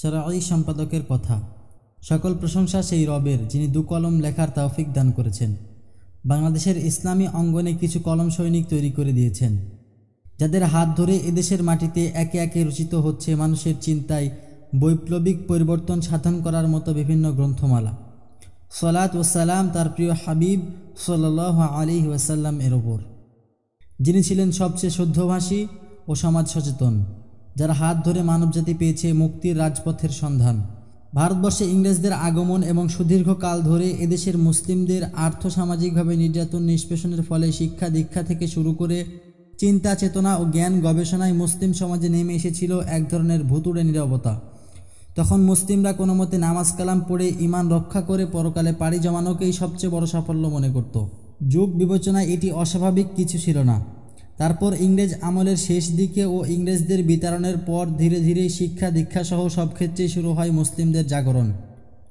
সরাই সম্পাদকের কথা সকল প্রশংসা সেই রবের যিনি দু কলম লেখার তৌফিক দান করেছেন বাংলাদেশের ইসলামী অঙ্গনে কিছু কলম সৈনিক তৈরি করে দিয়েছেন যাদের হাত ধরে এদেশের মাটিতে একে একে রচিত হচ্ছে মানুষের চিন্তায় বৈপ্লবিক পরিবর্তন সাধন করার মতো বিভিন্ন গ্রন্থমালা সলাত ওসালাম তার প্রিয় হাবিব সাল আলী ওয়াসাল্লাম এর ওপর যিনি ছিলেন সবচেয়ে শুদ্ধভাষী ও সমাজ সচেতন যারা হাত ধরে মানবজাতি পেয়েছে মুক্তির রাজপথের সন্ধান ভারতবর্ষে ইংরেজদের আগমন এবং সুদীর্ঘ কাল ধরে এদেশের মুসলিমদের আর্থসামাজিকভাবে নির্যাতন নিষ্পেষণের ফলে শিক্ষা দীক্ষা থেকে শুরু করে চিন্তা চেতনা ও জ্ঞান গবেষণায় মুসলিম সমাজে নেমে এসেছিল এক ধরনের ভুতুড়ে নিরবতা তখন মুসলিমরা কোনো মতে নামাজ কালাম পড়ে ইমান রক্ষা করে পরকালে পাড়ি জমানোকেই সবচেয়ে বড় সাফল্য মনে করত যুগ বিবেচনায় এটি অস্বাভাবিক কিছু ছিল না তারপর ইংরেজ আমলের শেষ দিকে ও ইংরেজদের বিতরণের পর ধীরে ধীরে শিক্ষা দীক্ষাসহ সব ক্ষেত্রেই শুরু হয় মুসলিমদের জাগরণ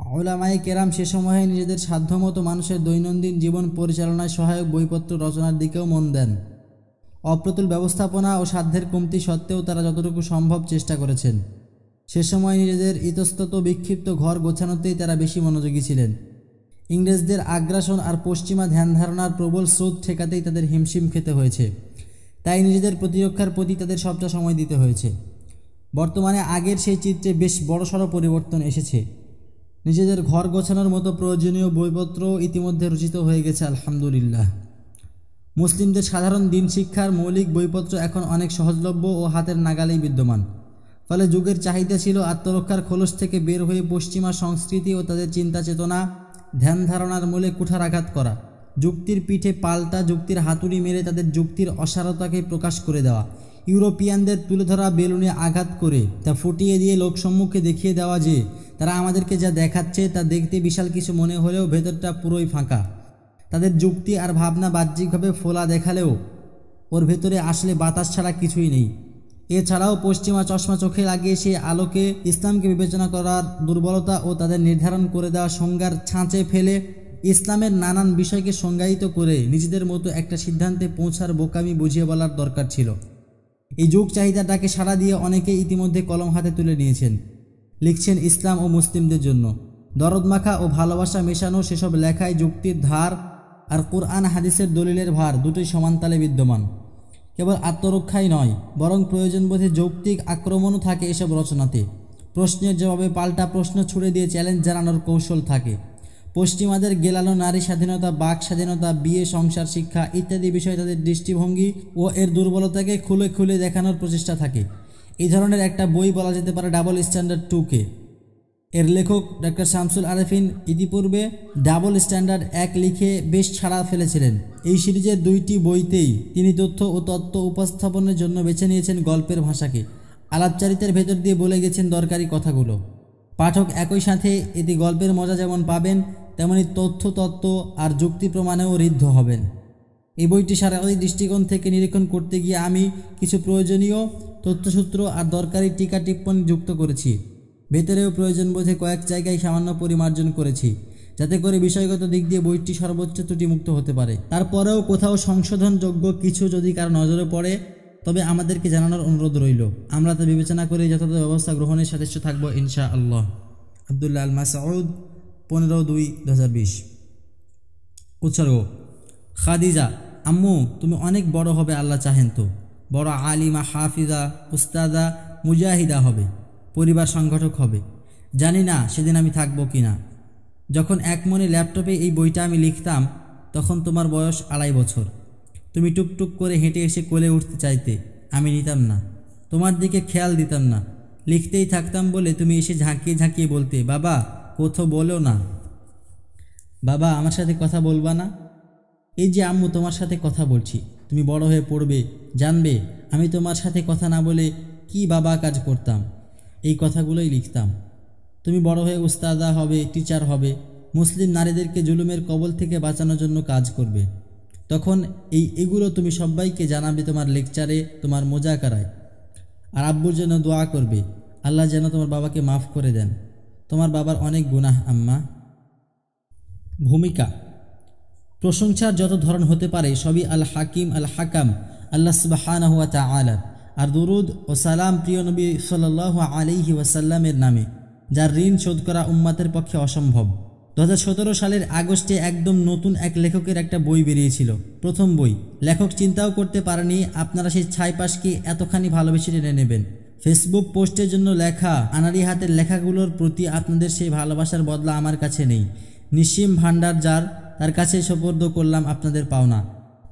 আউলামায়ে কেরাম সে সময়ে নিজেদের সাধ্যমতো মানুষের দৈনন্দিন জীবন পরিচালনায় সহায়ক বইপত্র রচনার দিকেও মন দেন অপ্রতুল ব্যবস্থাপনা ও সাধ্যের কমতি সত্ত্বেও তারা যতটুকু সম্ভব চেষ্টা করেছেন সে সময় নিজেদের ইতস্তত বিক্ষিপ্ত ঘর গোছানোতেই তারা বেশি মনোযোগী ছিলেন ইংরেজদের আগ্রাসন আর পশ্চিমা ধ্যান ধারণার প্রবল স্রোত ঠেকাতেই তাদের হিমশিম খেতে হয়েছে তাই নিজেদের প্রতিরক্ষার প্রতি তাদের সবটা সময় দিতে হয়েছে বর্তমানে আগের সেই চিত্রে বেশ বড়সড় পরিবর্তন এসেছে নিজেদের ঘর গোছানোর মতো প্রয়োজনীয় বইপত্র ইতিমধ্যে রচিত হয়ে গেছে আলহামদুলিল্লাহ মুসলিমদের সাধারণ দিন শিক্ষার মৌলিক বইপত্র এখন অনেক সহজলভ্য ও হাতের নাগালেই বিদ্যমান ফলে যুগের চাহিদা ছিল আত্মরক্ষার খোলস থেকে বের হয়ে পশ্চিমা সংস্কৃতি ও তাদের চিন্তা চেতনা ধ্যান ধারণার মূলে আঘাত করা যুক্তির পিঠে পাল্টা যুক্তির হাতুড়ি মেরে তাদের যুক্তির অসারতাকে প্রকাশ করে দেওয়া ইউরোপিয়ানদের তুলে ধরা বেলুনে আঘাত করে তা ফুটিয়ে দিয়ে লোকসম্মুখে দেখিয়ে দেওয়া যে তারা আমাদেরকে যা দেখাচ্ছে তা দেখতে বিশাল কিছু মনে হলেও ভেতরটা পুরোই ফাঁকা তাদের যুক্তি আর ভাবনা বাহ্যিকভাবে ফোলা দেখালেও ওর ভেতরে আসলে বাতাস ছাড়া কিছুই নেই এছাড়াও পশ্চিমা চশমা চোখে লাগিয়ে সেই আলোকে ইসলামকে বিবেচনা করার দুর্বলতা ও তাদের নির্ধারণ করে দেওয়া সংজ্ঞার ছাঁচে ফেলে ইসলামের নানান বিষয়কে সংজ্ঞায়িত করে নিজেদের মতো একটা সিদ্ধান্তে পৌঁছার বোকামি বুঝিয়ে বলার দরকার ছিল এই যুগ চাহিদাটাকে সাড়া দিয়ে অনেকে ইতিমধ্যে কলম হাতে তুলে নিয়েছেন লিখছেন ইসলাম ও মুসলিমদের জন্য দরদমাখা ও ভালোবাসা মেশানো সেসব লেখায় যুক্তির ধার আর কোরআন হাদিসের দলিলের ভার দুটোই সমানতালে বিদ্যমান কেবল আত্মরক্ষাই নয় বরং প্রয়োজন বোধে যৌক্তিক আক্রমণও থাকে এসব রচনাতে প্রশ্নের জবাবে পাল্টা প্রশ্ন ছুড়ে দিয়ে চ্যালেঞ্জ জানানোর কৌশল থাকে পশ্চিমাদের গেলালো নারী স্বাধীনতা বাক স্বাধীনতা বিয়ে সংসার শিক্ষা ইত্যাদি বিষয়ে তাদের দৃষ্টিভঙ্গি ও এর দুর্বলতাকে খুলে খুলে দেখানোর প্রচেষ্টা থাকে এই ধরনের একটা বই বলা যেতে পারে ডাবল স্ট্যান্ডার্ড টুকে এর লেখক ডক্টর শামসুল আরেফিন ইতিপূর্বে ডাবল স্ট্যান্ডার্ড এক লিখে বেশ ছাড়া ফেলেছিলেন এই সিরিজের দুইটি বইতেই তিনি তথ্য ও তত্ত্ব উপস্থাপনের জন্য বেছে নিয়েছেন গল্পের ভাষাকে আলাপচারিতার ভেতর দিয়ে বলে গেছেন দরকারি কথাগুলো পাঠক একই সাথে এতে গল্পের মজা যেমন পাবেন তেমনি তথ্য তত্ত্ব আর যুক্তি প্রমাণেও ঋদ্ধ হবেন এই বইটি সারাদি দৃষ্টিকোণ থেকে নিরীক্ষণ করতে গিয়ে আমি কিছু প্রয়োজনীয় তথ্যসূত্র আর দরকারি টিকা টিপ্পণী যুক্ত করেছি ভেতরেও প্রয়োজন বোঝে কয়েক জায়গায় সামান্য পরিমার্জন করেছি যাতে করে বিষয়গত দিক দিয়ে বইটি সর্বোচ্চ ত্রুটিমুক্ত হতে পারে তারপরেও কোথাও সংশোধনযোগ্য কিছু যদি কারো নজরে পড়ে তবে আমাদেরকে জানানোর অনুরোধ রইল আমরা তা বিবেচনা করে যথাযথ ব্যবস্থা গ্রহণের সদস্য থাকবো ইনশা আল্লাহ আবদুল্লাহ আল মাসাউদ পনেরো দুই দু হাজার বিশ উৎসর্গ খাদিজা আম্মু তুমি অনেক বড় হবে আল্লাহ চাহেন তো বড় আলিমা হাফিজা উস্তাদা মুজাহিদা হবে পরিবার সংগঠক হবে জানি না সেদিন আমি থাকবো কি না যখন এক মনে ল্যাপটপে এই বইটা আমি লিখতাম তখন তোমার বয়স আড়াই বছর তুমি টুকটুক করে হেঁটে এসে কোলে উঠতে চাইতে আমি নিতাম না তোমার দিকে খেয়াল দিতাম না লিখতেই থাকতাম বলে তুমি এসে ঝাঁকিয়ে ঝাঁকিয়ে বলতে বাবা কোথাও বলো না বাবা আমার সাথে কথা বলবা না এই যে আম্মু তোমার সাথে কথা বলছি তুমি বড় হয়ে পড়বে জানবে আমি তোমার সাথে কথা না বলে কি বাবা কাজ করতাম এই কথাগুলোই লিখতাম তুমি বড় হয়ে উস্তাদা হবে টিচার হবে মুসলিম নারীদেরকে জুলুমের কবল থেকে বাঁচানোর জন্য কাজ করবে তখন এই এগুলো তুমি সবাইকে জানাবে তোমার লেকচারে তোমার মোজাকারায় কারায় আর আব্বুর জন্য দোয়া করবে আল্লাহ যেন তোমার বাবাকে মাফ করে দেন তোমার বাবার অনেক গুনাহ আম্মা ভূমিকা প্রশংসার যত ধরন হতে পারে সবই আল হাকিম আল হাকাম আল্লাহ সুবাহানহুয়া তা আলার আর দুরুদ ও সালাম প্রিয় নবী সাল আলিহি ওয়াসাল্লামের নামে যার ঋণ শোধ করা উম্মাতের পক্ষে অসম্ভব দু সালের আগস্টে একদম নতুন এক লেখকের একটা বই বেরিয়েছিল প্রথম বই লেখক চিন্তাও করতে পারেনি আপনারা সেই ছাইপাশকে এতখানি ভালোবেসে টেনে নেবেন ফেসবুক পোস্টের জন্য লেখা আনারি হাতের লেখাগুলোর প্রতি আপনাদের সেই ভালোবাসার বদলা আমার কাছে নেই নিশিম ভান্ডার যার তার কাছে সোপর্দ করলাম আপনাদের পাওনা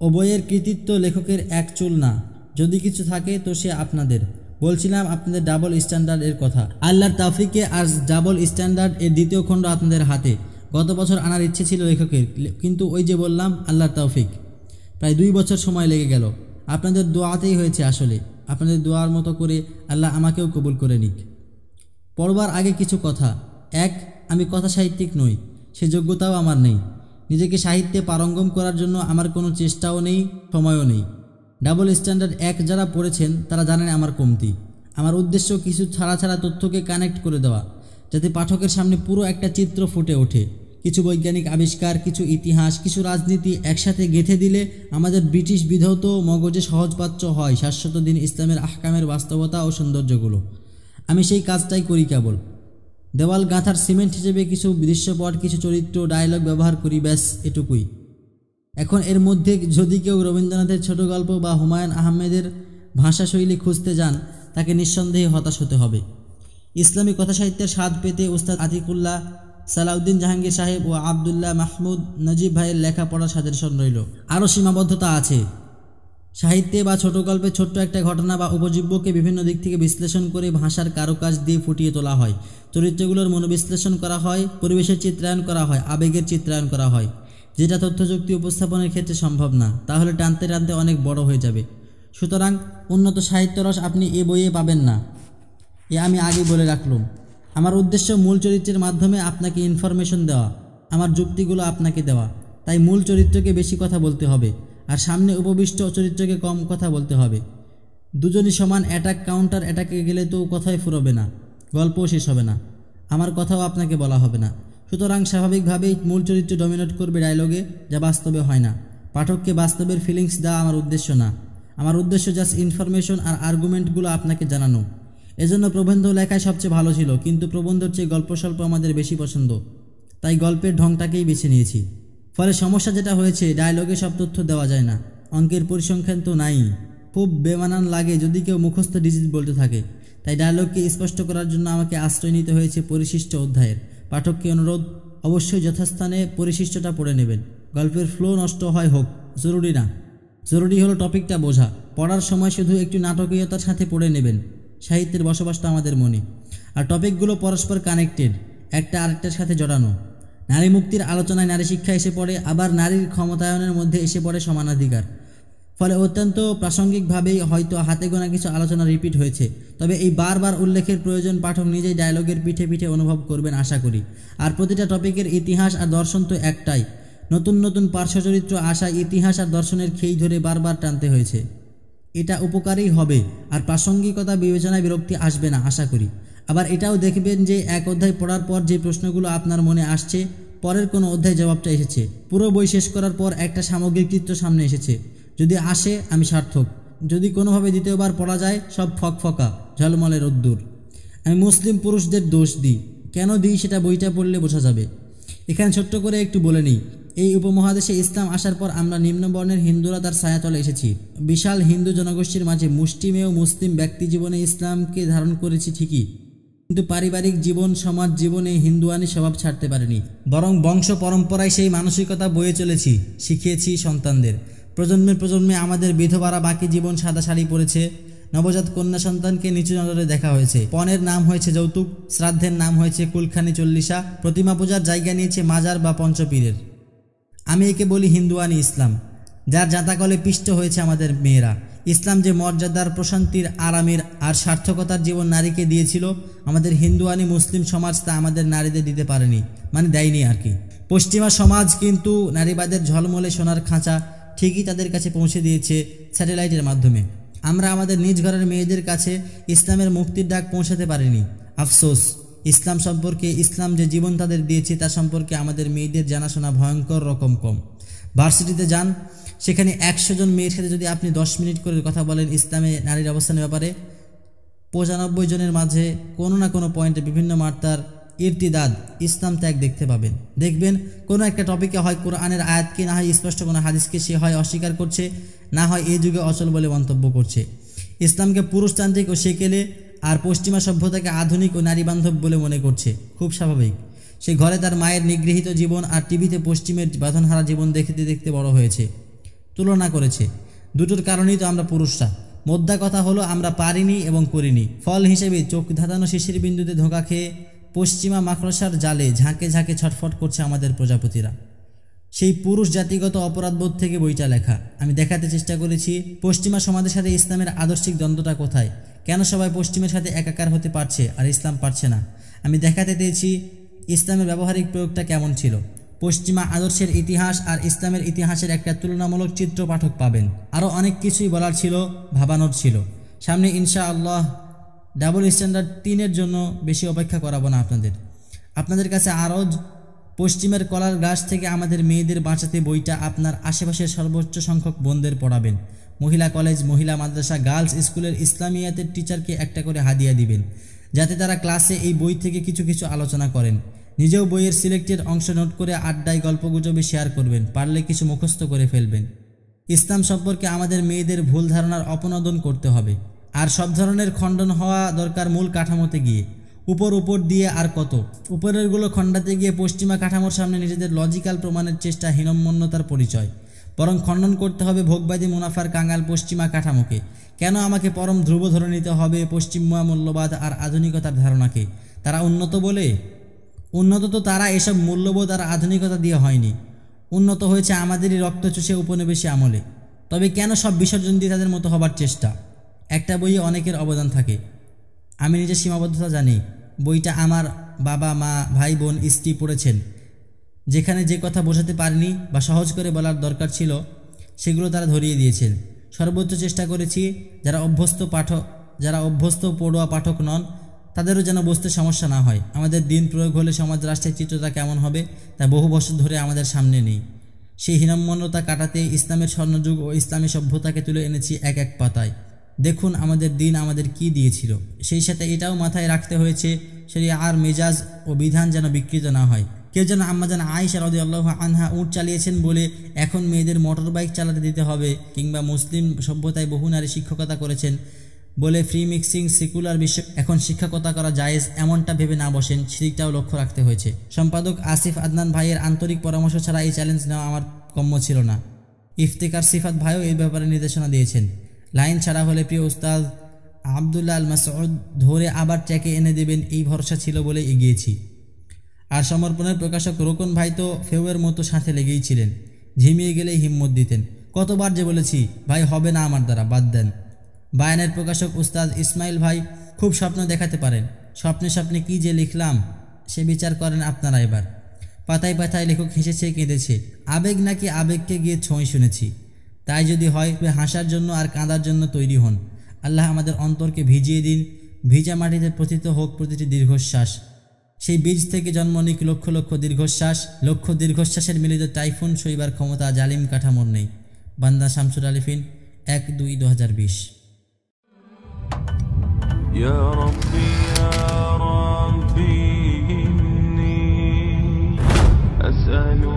অবয়ের কৃতিত্ব লেখকের এক চুল না যদি কিছু থাকে তো সে আপনাদের বলছিলাম আপনাদের ডাবল স্ট্যান্ডার্ড এর কথা আল্লাহর তাফিকে আর ডাবল স্ট্যান্ডার্ড এর দ্বিতীয় খণ্ড আপনাদের হাতে গত বছর আনার ইচ্ছে ছিল লেখকের কিন্তু ওই যে বললাম আল্লাহর তাফিক প্রায় দুই বছর সময় লেগে গেল আপনাদের দোয়াতেই হয়েছে আসলে আপনাদের দোয়ার মতো করে আল্লাহ আমাকেও কবুল করে নিক পড়বার আগে কিছু কথা এক আমি কথা সাহিত্যিক নই সে যোগ্যতাও আমার নেই নিজেকে সাহিত্যে পারঙ্গম করার জন্য আমার কোনো চেষ্টাও নেই সময়ও নেই ডাবল স্ট্যান্ডার্ড এক যারা পড়েছেন তারা জানেন আমার কমতি আমার উদ্দেশ্য কিছু ছাড়া ছাড়া তথ্যকে কানেক্ট করে দেওয়া যাতে পাঠকের সামনে পুরো একটা চিত্র ফুটে ওঠে কিছু বৈজ্ঞানিক আবিষ্কার কিছু ইতিহাস কিছু রাজনীতি একসাথে গেঁথে দিলে আমাদের ব্রিটিশ বিধৌত মগজে সহজপাচ্য হয় শাশ্বত দিন ইসলামের আহকামের বাস্তবতা ও সৌন্দর্যগুলো আমি সেই কাজটাই করি কেবল দেওয়াল গাঁথার সিমেন্ট হিসেবে কিছু দৃশ্যপট কিছু চরিত্র ডায়লগ ব্যবহার করি ব্যাস এটুকুই এখন এর মধ্যে যদি কেউ রবীন্দ্রনাথের ছোট গল্প বা হুমায়ুন আহমেদের ভাষা শৈলী খুঁজতে যান তাকে নিঃসন্দেহে হতাশ হতে হবে ইসলামী কথাসাহিত্যের স্বাদ পেতে উস্তাদ আতিকুল্লাহ সালাউদ্দিন জাহাঙ্গীর সাহেব ও আবদুল্লাহ মাহমুদ নজিব ভাইয়ের লেখাপড়ার সাজেশন রইল আরও সীমাবদ্ধতা আছে সাহিত্যে বা ছোট গল্পে ছোট্ট একটা ঘটনা বা উপজীব্যকে বিভিন্ন দিক থেকে বিশ্লেষণ করে ভাষার কারুকাজ দিয়ে ফুটিয়ে তোলা হয় চরিত্রগুলোর মনোবিশ্লেষণ করা হয় পরিবেশের চিত্রায়ন করা হয় আবেগের চিত্রায়ন করা হয় যেটা তথ্যযুক্তি উপস্থাপনের ক্ষেত্রে সম্ভব না তাহলে টানতে টানতে অনেক বড় হয়ে যাবে সুতরাং উন্নত সাহিত্যরস আপনি এ বইয়ে পাবেন না এ আমি আগে বলে রাখলাম আমার উদ্দেশ্য মূল চরিত্রের মাধ্যমে আপনাকে ইনফরমেশন দেওয়া আমার যুক্তিগুলো আপনাকে দেওয়া তাই মূল চরিত্রকে বেশি কথা বলতে হবে আর সামনে উপবিষ্ট চরিত্রকে কম কথা বলতে হবে দুজনই সমান অ্যাটাক কাউন্টার অ্যাটাকে গেলে তো কথাই ফুরবে না গল্পও শেষ হবে না আমার কথাও আপনাকে বলা হবে না সুতরাং স্বাভাবিকভাবেই মূল চরিত্র ডমিনেট করবে ডায়লগে যা বাস্তবে হয় না পাঠককে বাস্তবের ফিলিংস দেওয়া আমার উদ্দেশ্য না আমার উদ্দেশ্য জাস্ট ইনফরমেশন আর আর্গুমেন্টগুলো আপনাকে জানানো এজন্য প্রবন্ধ লেখাই সবচেয়ে ভালো ছিল কিন্তু প্রবন্ধর চেয়ে গল্প স্বল্প আমাদের বেশি পছন্দ তাই গল্পের ঢংটাকেই বেছে নিয়েছি ফলে সমস্যা যেটা হয়েছে ডায়লগে সব তথ্য দেওয়া যায় না অঙ্কের পরিসংখ্যান তো নাই খুব বেমানান লাগে যদি কেউ মুখস্থ ডিজিট বলতে থাকে তাই ডায়লগকে স্পষ্ট করার জন্য আমাকে আশ্রয় নিতে হয়েছে পরিশিষ্ট অধ্যায়ের পাঠককে অনুরোধ অবশ্যই যথাস্থানে পরিশিষ্টটা পড়ে নেবেন গল্পের ফ্লো নষ্ট হয় হোক জরুরি না জরুরি হলো টপিকটা বোঝা পড়ার সময় শুধু একটু নাটকীয়তার সাথে পড়ে নেবেন সাহিত্যের বসবাসটা আমাদের মনে আর টপিকগুলো পরস্পর কানেক্টেড একটা আরেকটার সাথে জড়ানো নারী মুক্তির আলোচনায় নারী শিক্ষা এসে পড়ে আবার নারীর ক্ষমতায়নের মধ্যে এসে পড়ে সমানাধিকার ফলে অত্যন্ত প্রাসঙ্গিকভাবেই হয়তো হাতে গোনা কিছু আলোচনা রিপিট হয়েছে তবে এই বারবার উল্লেখের প্রয়োজন পাঠক নিজেই ডায়লগের পিঠে পিঠে অনুভব করবেন আশা করি আর প্রতিটা টপিকের ইতিহাস আর দর্শন তো একটাই নতুন নতুন পার্শ্বচরিত্র আসা ইতিহাস আর দর্শনের খেই ধরে বারবার টানতে হয়েছে এটা উপকারেই হবে আর প্রাসঙ্গিকতা বিবেচনায় বিরক্তি আসবে না আশা করি আবার এটাও দেখবেন যে এক অধ্যায় পড়ার পর যে প্রশ্নগুলো আপনার মনে আসছে পরের কোনো অধ্যায় জবাবটা এসেছে পুরো বই শেষ করার পর একটা সামগ্রিক চিত্র সামনে এসেছে যদি আসে আমি সার্থক যদি কোনোভাবে দ্বিতীয়বার পড়া যায় সব ফকফকা ঝলমলে রোদ্দুর আমি মুসলিম পুরুষদের দোষ দিই কেন দিই সেটা বইটা পড়লে বোঝা যাবে এখানে ছোট্ট করে একটু বলে নিই এই উপমহাদেশে ইসলাম আসার পর আমরা নিম্নবর্ণের হিন্দুরা তার ছায়াতলে এসেছি বিশাল হিন্দু জনগোষ্ঠীর মাঝে মুষ্টিমেয় মুসলিম ব্যক্তি জীবনে ইসলামকে ধারণ করেছি ঠিকই কিন্তু পারিবারিক জীবন সমাজ জীবনে হিন্দুয়ানি স্বভাব ছাড়তে পারেনি বরং বংশ পরম্পরায় সেই মানসিকতা বয়ে চলেছি শিখিয়েছি সন্তানদের প্রজন্মের প্রজন্মে আমাদের বিধবারা বাকি জীবন সাদা শাড়ি পরেছে নবজাত কন্যা সন্তানকে নিচু নজরে দেখা হয়েছে পণের নাম হয়েছে যৌতুক শ্রাদ্ধের নাম হয়েছে কুলখানি চল্লিশা প্রতিমা পূজার জায়গা নিয়েছে মাজার বা পঞ্চপীরের আমি একে বলি হিন্দুয়ানি ইসলাম যার জাতাকলে পিষ্ট হয়েছে আমাদের মেয়েরা ইসলাম যে মর্যাদার প্রশান্তির আরামের আর সার্থকতার জীবন নারীকে দিয়েছিল আমাদের হিন্দুয়ানি মুসলিম সমাজ তা আমাদের নারীদের দিতে পারেনি মানে দেয়নি আর কি পশ্চিমা সমাজ কিন্তু নারীবাদের ঝলমলে সোনার খাঁচা ঠিকই তাদের কাছে পৌঁছে দিয়েছে স্যাটেলাইটের মাধ্যমে আমরা আমাদের নিজ ঘরের মেয়েদের কাছে ইসলামের মুক্তির ডাক পৌঁছাতে পারিনি আফসোস ইসলাম সম্পর্কে ইসলাম যে জীবন তাদের দিয়েছে তা সম্পর্কে আমাদের মেয়েদের জানাশোনা ভয়ঙ্কর রকম কম ভার্সিটিতে যান সেখানে একশো জন মেয়ের সাথে যদি আপনি দশ মিনিট করে কথা বলেন ইসলামে নারীর অবস্থানের ব্যাপারে পঁচানব্বই জনের মাঝে কোনো না কোনো পয়েন্টে বিভিন্ন মাত্রার ইর্তিদাদ ইসলাম ত্যাগ দেখতে পাবেন দেখবেন কোনো একটা টপিকে হয় কোরআনের আয়াতকে না হয় স্পষ্ট কোনো হাদিসকে সে হয় অস্বীকার করছে না হয় এই যুগে অচল বলে মন্তব্য করছে ইসলামকে পুরুষতান্ত্রিক ও সেকেলে আর পশ্চিমা সভ্যতাকে আধুনিক ও নারীবান্ধব বলে মনে করছে খুব স্বাভাবিক সে ঘরে তার মায়ের নিগৃহীত জীবন আর টিভিতে পশ্চিমের বাঁধনহারা জীবন দেখতে দেখতে বড় হয়েছে তুলনা করেছে দুটোর কারণেই তো আমরা পুরুষরা মোদ্দা কথা হলো আমরা পারিনি এবং করিনি ফল হিসেবে চোখ ধাঁধানো শিশির বিন্দুতে ধোঁকা খেয়ে পশ্চিমা মাকড়সার জালে ঝাঁকে ঝাঁকে ছটফট করছে আমাদের প্রজাপতিরা সেই পুরুষ জাতিগত অপরাধবোধ থেকে বইটা লেখা আমি দেখাতে চেষ্টা করেছি পশ্চিমা সমাজের সাথে ইসলামের আদর্শিক দ্বন্দ্বটা কোথায় কেন সবাই পশ্চিমের সাথে একাকার হতে পারছে আর ইসলাম পারছে না আমি দেখাতে চেয়েছি ইসলামের ব্যবহারিক প্রয়োগটা কেমন ছিল পশ্চিমা আদর্শের ইতিহাস আর ইসলামের ইতিহাসের একটা তুলনামূলক চিত্র পাঠক পাবেন আরও অনেক কিছুই বলার ছিল ভাবানোর ছিল সামনে ইনশা আল্লাহ ডাবল স্ট্যান্ডার্ড তিনের জন্য বেশি অপেক্ষা করাবো না আপনাদের আপনাদের কাছে আরও পশ্চিমের কলার গ্রাস থেকে আমাদের মেয়েদের বাঁচাতে বইটা আপনার আশেপাশের সর্বোচ্চ সংখ্যক বোনদের পড়াবেন মহিলা কলেজ মহিলা মাদ্রাসা গার্লস স্কুলের ইসলামিয়াতের টিচারকে একটা করে হাদিয়া দিবেন যাতে তারা ক্লাসে এই বই থেকে কিছু কিছু আলোচনা করেন নিজেও বইয়ের সিলেক্টের অংশ নোট করে আড্ডায় গল্পগুজবে শেয়ার করবেন পারলে কিছু মুখস্থ করে ফেলবেন ইসলাম সম্পর্কে আমাদের মেয়েদের ভুল ধারণার অপনোদন করতে হবে আর সব ধরনের খণ্ডন হওয়া দরকার মূল কাঠামোতে গিয়ে উপর উপর দিয়ে আর কত উপরেরগুলো খণ্ডাতে গিয়ে পশ্চিমা কাঠামোর সামনে নিজেদের লজিক্যাল প্রমাণের চেষ্টা হীনম্মন্যতার পরিচয় বরং খণ্ডন করতে হবে ভোগবাদী মুনাফার কাঙ্গাল পশ্চিমা কাঠামোকে কেন আমাকে পরম ধ্রুব ধরে নিতে হবে পশ্চিমা মূল্যবাদ আর আধুনিকতার ধারণাকে তারা উন্নত বলে উন্নত তো তারা এসব মূল্যবোধ আর আধুনিকতা দিয়ে হয়নি উন্নত হয়েছে আমাদেরই রক্ত চুষে উপনিবেশী আমলে তবে কেন সব বিসর্জন দিয়ে তাদের মতো হবার চেষ্টা একটা বইয়ে অনেকের অবদান থাকে আমি নিজের সীমাবদ্ধতা জানি বইটা আমার বাবা মা ভাই বোন স্ত্রী পড়েছেন যেখানে যে কথা বোঝাতে পারিনি বা সহজ করে বলার দরকার ছিল সেগুলো তারা ধরিয়ে দিয়েছেন সর্বোচ্চ চেষ্টা করেছি যারা অভ্যস্ত পাঠক যারা অভ্যস্ত পড়ুয়া পাঠক নন তাদেরও যেন বুঝতে সমস্যা না হয় আমাদের দিন প্রয়োগ হলে সমাজ রাষ্ট্রের চিত্রটা কেমন হবে তা বহু বছর ধরে আমাদের সামনে নেই সেই হীনম্মন্যতা কাটাতে ইসলামের স্বর্ণযুগ ও ইসলামী সভ্যতাকে তুলে এনেছি এক এক পাতায় দেখুন আমাদের দিন আমাদের কি দিয়েছিল সেই সাথে এটাও মাথায় রাখতে হয়েছে সেই আর মেজাজ ও বিধান যেন বিকৃত না হয় কেউ যেন যেন আয়েশা রদি আল্লাহ আনহা উট চালিয়েছেন বলে এখন মেয়েদের মোটর বাইক চালাতে দিতে হবে কিংবা মুসলিম সভ্যতায় বহু নারী শিক্ষকতা করেছেন বলে ফ্রি মিক্সিং সেকুলার বিশ্ব এখন শিক্ষকতা করা জায়েজ এমনটা ভেবে না বসেন সেদিকটাও লক্ষ্য রাখতে হয়েছে সম্পাদক আসিফ আদনান ভাইয়ের আন্তরিক পরামর্শ ছাড়া এই চ্যালেঞ্জ নেওয়া আমার কম্য ছিল না ইফতেকার সিফাত ভাইও এই ব্যাপারে নির্দেশনা দিয়েছেন লাইন ছাড়া হলে প্রিয় উস্তাদ আবদুল্লা আল মাসউদ ধরে আবার ট্র্যাকে এনে দেবেন এই ভরসা ছিল বলে এগিয়েছি আর সমর্পণের প্রকাশক রোকন ভাই তো ফেউয়ের মতো সাথে লেগেই ছিলেন ঝিমিয়ে গেলেই হিম্মত দিতেন কতবার যে বলেছি ভাই হবে না আমার দ্বারা বাদ দেন বায়ানের প্রকাশক উস্তাদ ইসমাইল ভাই খুব স্বপ্ন দেখাতে পারেন স্বপ্নে স্বপ্নে কি যে লিখলাম সে বিচার করেন আপনারা এবার পাতায় পাতায় লেখক হেসেছে কেঁদেছে আবেগ নাকি আবেগকে গিয়ে ছয় শুনেছি তাই যদি হয় হাসার জন্য আর কাঁদার জন্য তৈরি হন আল্লাহ আমাদের অন্তরকে ভিজিয়ে দিন ভিজা মাটিতে প্রথিত হোক প্রতিটি দীর্ঘশ্বাস সেই বীজ থেকে জন্ম নিক লক্ষ লক্ষ দীর্ঘশ্বাস লক্ষ দীর্ঘশ্বাসের মিলিত টাইফুন সইবার ক্ষমতা জালিম কাঠামোর নেই বান্দা শামসুর আলিফিন এক দুই দু হাজার বিশ يا